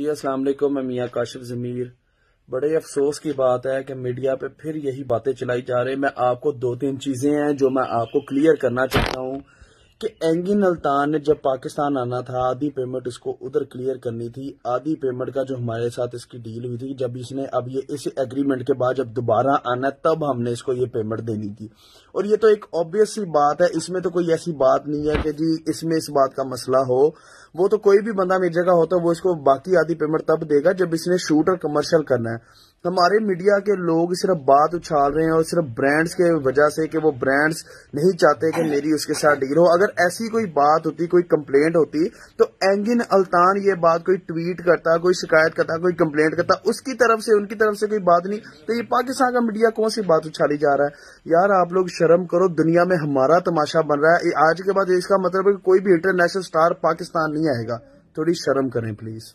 जी अस्सलाम वालेकुम मैं मियाँ काशिफ ज़मीर बड़े अफसोस की बात है कि मीडिया पे फिर यही बातें चलाई जा रही मैं आपको दो तीन चीज़ें हैं जो मैं आपको क्लियर करना चाहता हूँ कि एंगिन अल्तान ने जब पाकिस्तान आना था आधी पेमेंट इसको उधर क्लियर करनी थी आधी पेमेंट का जो हमारे साथ इसकी डील हुई थी जब इसने अब ये इस एग्रीमेंट के बाद जब दोबारा आना तब हमने इसको ये पेमेंट देनी थी और ये तो एक ऑब्वियस सी बात है इसमें तो कोई ऐसी बात नहीं है कि जी इसमें इस बात का मसला हो वो तो कोई भी बंदा मेरी जगह होता है वो इसको बाकी आधी पेमेंट तब देगा जब इसने शूट और कमर्शियल करना है हमारे मीडिया के लोग सिर्फ बात उछाल रहे हैं और सिर्फ ब्रांड्स के वजह से कि वो ब्रांड्स नहीं चाहते कि मेरी उसके साथ डील हो अगर ऐसी कोई बात होती कोई कंप्लेंट होती तो एंगिन अल्तान ये बात कोई ट्वीट करता कोई शिकायत करता कोई कंप्लेंट करता उसकी तरफ से उनकी तरफ से कोई बात नहीं तो ये पाकिस्तान का मीडिया कौन सी बात उछाली जा रहा है यार आप लोग शर्म करो दुनिया में हमारा तमाशा बन रहा है आज के बाद इसका मतलब है कोई भी इंटरनेशनल स्टार पाकिस्तान नहीं आएगा थोड़ी शर्म करें प्लीज